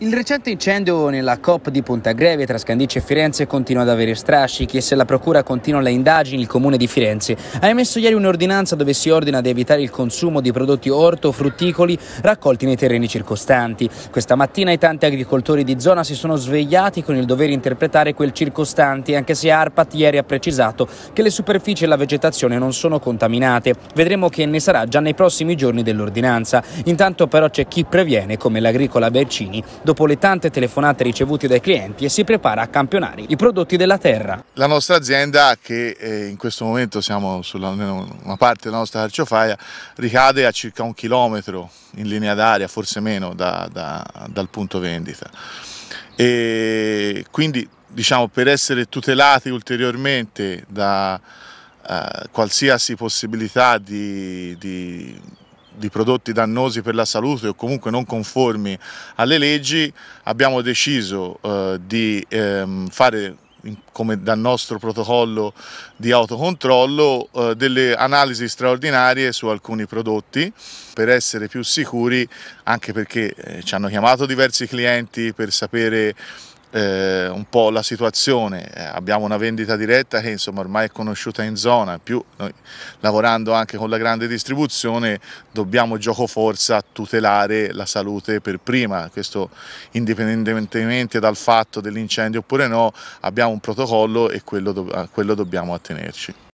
Il recente incendio nella COP di Punta Greve tra Scandice e Firenze continua ad avere strascichi e se la Procura continua le indagini il Comune di Firenze ha emesso ieri un'ordinanza dove si ordina di evitare il consumo di prodotti ortofrutticoli raccolti nei terreni circostanti. Questa mattina i tanti agricoltori di zona si sono svegliati con il dovere interpretare quel circostante anche se ARPAT ieri ha precisato che le superfici e la vegetazione non sono contaminate. Vedremo che ne sarà già nei prossimi giorni dell'ordinanza. Intanto però c'è chi previene come l'agricola Bercini dopo le tante telefonate ricevute dai clienti e si prepara a campionare i prodotti della terra. La nostra azienda, che eh, in questo momento siamo sulla una parte della nostra carciofaia, ricade a circa un chilometro in linea d'aria, forse meno, da, da, dal punto vendita. E quindi diciamo, per essere tutelati ulteriormente da eh, qualsiasi possibilità di, di di prodotti dannosi per la salute o comunque non conformi alle leggi, abbiamo deciso eh, di ehm, fare come dal nostro protocollo di autocontrollo, eh, delle analisi straordinarie su alcuni prodotti per essere più sicuri, anche perché eh, ci hanno chiamato diversi clienti per sapere eh, un po' la situazione, eh, abbiamo una vendita diretta che insomma ormai è conosciuta in zona, più noi lavorando anche con la grande distribuzione dobbiamo gioco forza tutelare la salute per prima, questo indipendentemente dal fatto dell'incendio oppure no, abbiamo un protocollo e quello do a quello dobbiamo attenerci.